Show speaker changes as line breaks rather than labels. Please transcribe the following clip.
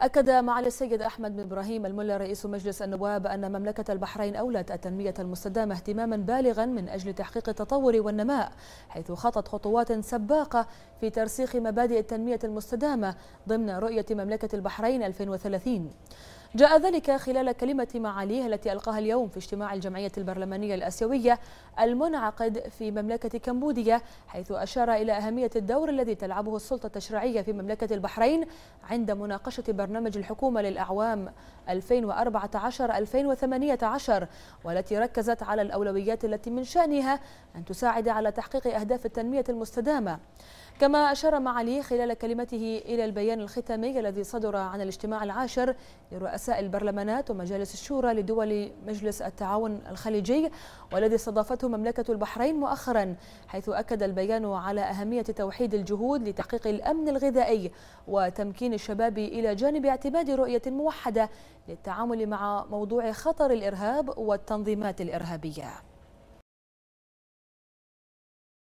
أكد معالي السيد أحمد بن إبراهيم الملا رئيس مجلس النواب أن مملكة البحرين أولت التنمية المستدامة اهتماما بالغا من أجل تحقيق التطور والنماء حيث خطت خطوات سباقة في ترسيخ مبادئ التنمية المستدامة ضمن رؤية مملكة البحرين 2030 جاء ذلك خلال كلمة معاليه التي ألقاها اليوم في اجتماع الجمعية البرلمانية الأسيوية المنعقد في مملكة كمبوديا حيث أشار إلى أهمية الدور الذي تلعبه السلطة التشريعية في مملكة البحرين عند مناقشة برنامج الحكومة للأعوام 2014-2018 والتي ركزت على الأولويات التي من شأنها أن تساعد على تحقيق أهداف التنمية المستدامة كما أشار معالي خلال كلمته إلى البيان الختامي الذي صدر عن الاجتماع العاشر لرؤساء البرلمانات ومجالس الشورى لدول مجلس التعاون الخليجي والذي استضافته مملكة البحرين مؤخرا حيث أكد البيان على أهمية توحيد الجهود لتحقيق الأمن الغذائي وتمكين الشباب إلى جانب اعتماد رؤية موحدة للتعامل مع موضوع خطر الإرهاب والتنظيمات الإرهابية